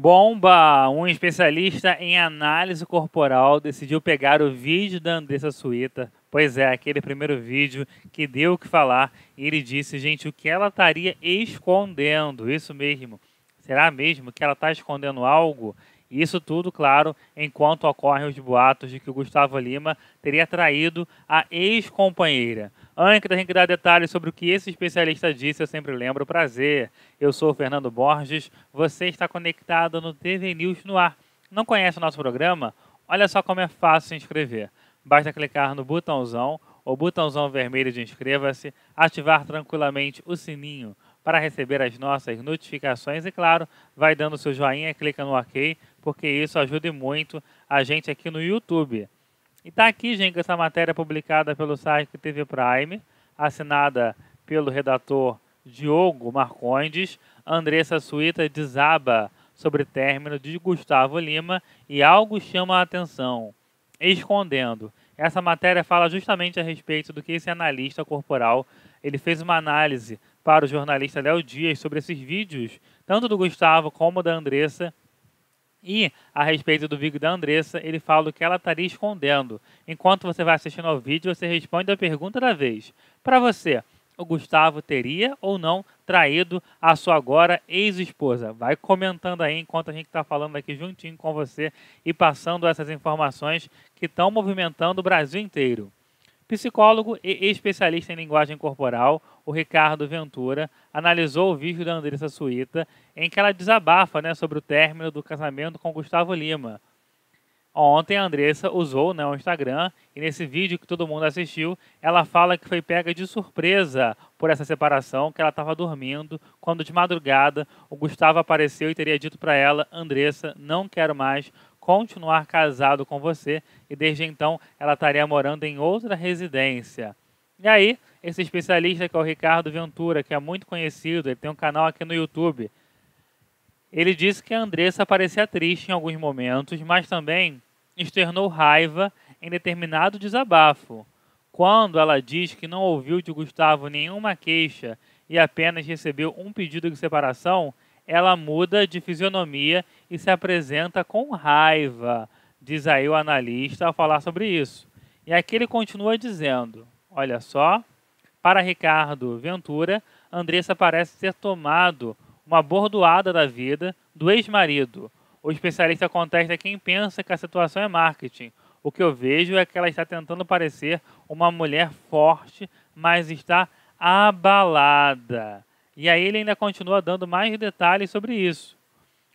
Bomba! Um especialista em análise corporal decidiu pegar o vídeo da Andressa Suíta. Pois é, aquele primeiro vídeo que deu o que falar. E ele disse, gente, o que ela estaria escondendo. Isso mesmo. Será mesmo que ela está escondendo algo? Isso tudo, claro, enquanto ocorrem os boatos de que o Gustavo Lima teria traído a ex-companheira. Antes da gente dar detalhes sobre o que esse especialista disse, eu sempre lembro. Prazer, eu sou o Fernando Borges, você está conectado no TV News no ar. Não conhece o nosso programa? Olha só como é fácil se inscrever. Basta clicar no botãozão, o botãozão vermelho de inscreva-se, ativar tranquilamente o sininho para receber as nossas notificações e, é claro, vai dando seu joinha, clica no OK porque isso ajuda muito a gente aqui no YouTube. E tá aqui, gente, essa matéria publicada pelo site TV Prime, assinada pelo redator Diogo Marcondes, Andressa Suíta desaba sobre término de Gustavo Lima e algo chama a atenção. Escondendo. Essa matéria fala justamente a respeito do que esse analista corporal, ele fez uma análise para o jornalista Léo Dias sobre esses vídeos, tanto do Gustavo como da Andressa, e, a respeito do vídeo da Andressa, ele fala o que ela estaria escondendo. Enquanto você vai assistindo ao vídeo, você responde a pergunta da vez. Para você, o Gustavo teria ou não traído a sua agora ex-esposa? Vai comentando aí enquanto a gente está falando aqui juntinho com você e passando essas informações que estão movimentando o Brasil inteiro. Psicólogo e especialista em linguagem corporal, o Ricardo Ventura analisou o vídeo da Andressa Suíta, em que ela desabafa né, sobre o término do casamento com Gustavo Lima. Ontem a Andressa usou né, o Instagram e nesse vídeo que todo mundo assistiu, ela fala que foi pega de surpresa por essa separação, que ela estava dormindo, quando de madrugada o Gustavo apareceu e teria dito para ela: Andressa, não quero mais continuar casado com você e desde então ela estaria morando em outra residência. E aí, esse especialista que é o Ricardo Ventura, que é muito conhecido, ele tem um canal aqui no YouTube. Ele disse que a Andressa parecia triste em alguns momentos, mas também externou raiva em determinado desabafo. Quando ela diz que não ouviu de Gustavo nenhuma queixa e apenas recebeu um pedido de separação, ela muda de fisionomia e se apresenta com raiva, diz aí o analista ao falar sobre isso. E aqui ele continua dizendo: olha só, para Ricardo Ventura, Andressa parece ter tomado uma bordoada da vida do ex-marido. O especialista contesta quem pensa que a situação é marketing. O que eu vejo é que ela está tentando parecer uma mulher forte, mas está abalada. E aí ele ainda continua dando mais detalhes sobre isso.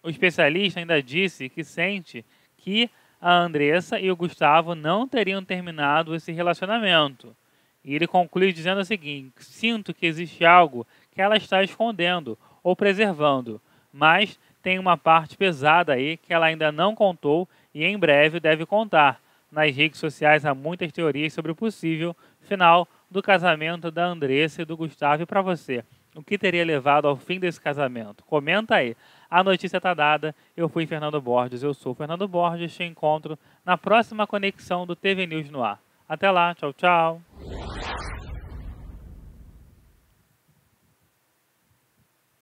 O especialista ainda disse que sente que a Andressa e o Gustavo não teriam terminado esse relacionamento. E ele conclui dizendo o seguinte: sinto que existe algo que ela está escondendo ou preservando, mas tem uma parte pesada aí que ela ainda não contou e em breve deve contar. Nas redes sociais há muitas teorias sobre o possível final do casamento da Andressa e do Gustavo para você. O que teria levado ao fim desse casamento? Comenta aí. A notícia está dada. Eu fui Fernando Borges. Eu sou Fernando Borges. Te encontro na próxima conexão do TV News no ar. Até lá. Tchau, tchau.